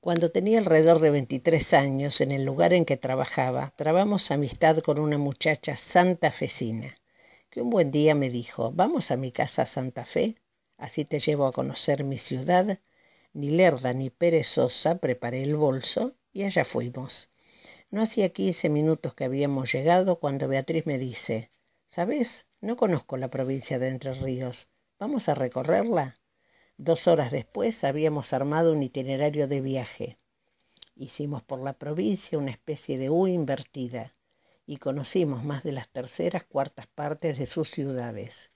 Cuando tenía alrededor de 23 años, en el lugar en que trabajaba, trabamos amistad con una muchacha santafesina, que un buen día me dijo, vamos a mi casa Santa Fe, así te llevo a conocer mi ciudad. Ni lerda ni perezosa, preparé el bolso y allá fuimos. No hacía 15 minutos que habíamos llegado cuando Beatriz me dice, ¿sabes? No conozco la provincia de Entre Ríos. ¿Vamos a recorrerla? Dos horas después habíamos armado un itinerario de viaje. Hicimos por la provincia una especie de U invertida y conocimos más de las terceras cuartas partes de sus ciudades.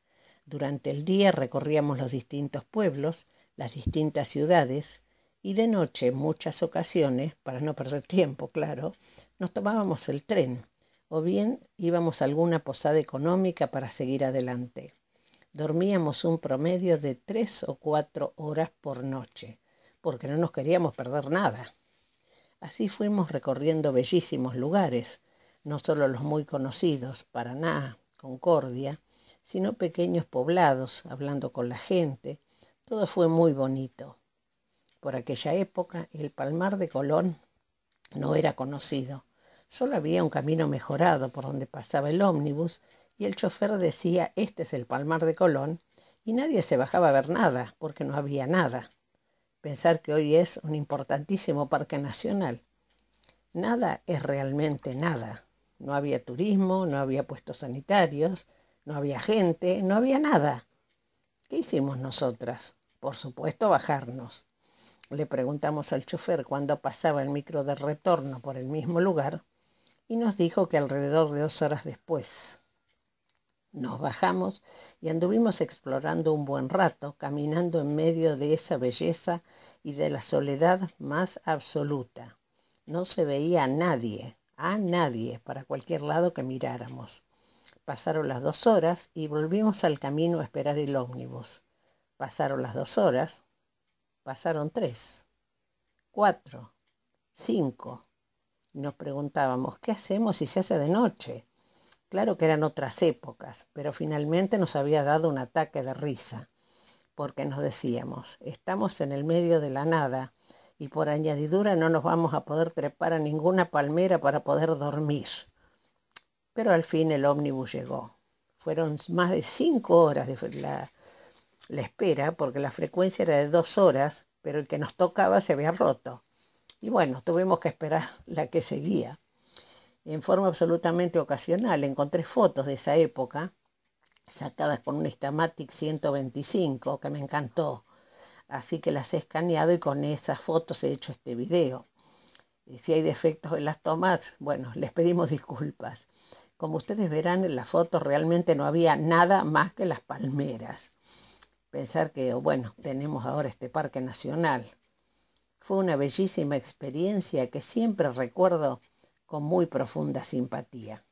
Durante el día recorríamos los distintos pueblos, las distintas ciudades, y de noche, en muchas ocasiones, para no perder tiempo, claro, nos tomábamos el tren, o bien íbamos a alguna posada económica para seguir adelante dormíamos un promedio de tres o cuatro horas por noche, porque no nos queríamos perder nada. Así fuimos recorriendo bellísimos lugares, no solo los muy conocidos, Paraná, Concordia, sino pequeños poblados, hablando con la gente. Todo fue muy bonito. Por aquella época el Palmar de Colón no era conocido Solo había un camino mejorado por donde pasaba el ómnibus y el chofer decía, este es el Palmar de Colón, y nadie se bajaba a ver nada, porque no había nada. Pensar que hoy es un importantísimo parque nacional. Nada es realmente nada. No había turismo, no había puestos sanitarios, no había gente, no había nada. ¿Qué hicimos nosotras? Por supuesto, bajarnos. Le preguntamos al chofer cuando pasaba el micro de retorno por el mismo lugar y nos dijo que alrededor de dos horas después. Nos bajamos y anduvimos explorando un buen rato, caminando en medio de esa belleza y de la soledad más absoluta. No se veía a nadie, a nadie, para cualquier lado que miráramos. Pasaron las dos horas y volvimos al camino a esperar el ómnibus. Pasaron las dos horas, pasaron tres, cuatro, cinco, nos preguntábamos, ¿qué hacemos si se hace de noche? Claro que eran otras épocas, pero finalmente nos había dado un ataque de risa, porque nos decíamos, estamos en el medio de la nada y por añadidura no nos vamos a poder trepar a ninguna palmera para poder dormir. Pero al fin el ómnibus llegó. Fueron más de cinco horas de la espera, porque la frecuencia era de dos horas, pero el que nos tocaba se había roto. Y bueno, tuvimos que esperar la que seguía. En forma absolutamente ocasional encontré fotos de esa época sacadas con un Stamatic 125 que me encantó. Así que las he escaneado y con esas fotos he hecho este video. Y si hay defectos en las tomas, bueno, les pedimos disculpas. Como ustedes verán, en las fotos realmente no había nada más que las palmeras. Pensar que, bueno, tenemos ahora este parque nacional fue una bellísima experiencia que siempre recuerdo con muy profunda simpatía.